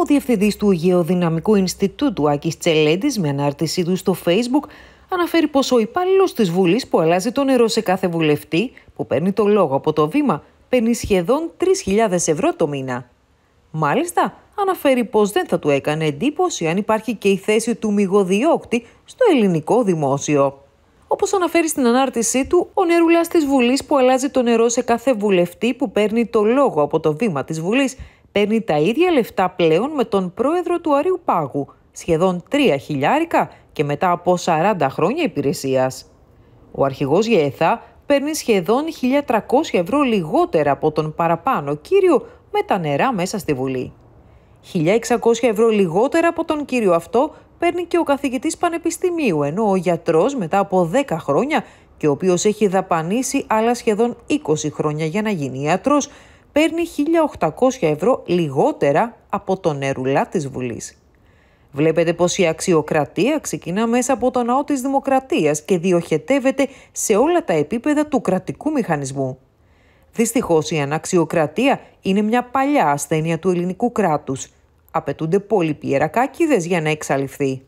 Ο διευθυντής του Γεωδυναμικού Ινστιτούτου Άκης Τσελέντης με ανάρτησή του στο Facebook αναφέρει πως ο υπάλληλος της Βουλής που αλλάζει το νερό σε κάθε βουλευτή που παίρνει το λόγο από το βήμα παίρνει σχεδόν 3.000 ευρώ το μήνα. Μάλιστα, αναφέρει πως δεν θα του έκανε εντύπωση αν υπάρχει και η θέση του μηγοδιώκτη στο ελληνικό δημόσιο. Όπως αναφέρει στην ανάρτησή του, ο νερούλα της Βουλής που αλλάζει το νερό σε κάθε βουλευτή που παίρνει το λόγο από το βήμα της Βουλής παίρνει τα ίδια λεφτά πλέον με τον πρόεδρο του Αριού Πάγου, σχεδόν 3 χιλιάρικα και μετά από 40 χρόνια υπηρεσίας. Ο αρχηγός ΓΕΘΑ παίρνει σχεδόν 1.300 ευρώ λιγότερα από τον παραπάνω κύριο με τα νερά μέσα στη Βουλή. 1.600 ευρώ λιγότερα από τον κύριο αυτό παίρνει και ο καθηγητής πανεπιστημίου, ενώ ο γιατρός μετά από 10 χρόνια και ο οποίος έχει δαπανίσει άλλα σχεδόν 20 χρόνια για να γίνει ιατρός, παίρνει 1.800 ευρώ λιγότερα από τον νερουλά της Βουλής. Βλέπετε πως η αξιοκρατία ξεκινά μέσα από το ναό της δημοκρατίας και διοχετεύεται σε όλα τα επίπεδα του κρατικού μηχανισμού. Δυστυχώς η αναξιοκρατία είναι μια παλιά ασθένεια του ελληνικού κράτους. Απαιτούνται πολλοί πιερακάκιδες για να εξαλειφθεί.